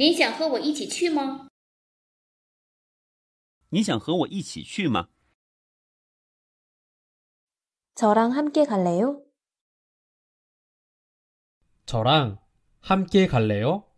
您想和我一起去吗？你想和我一起去吗？저랑함께갈래 요？ 저랑함께갈래 요？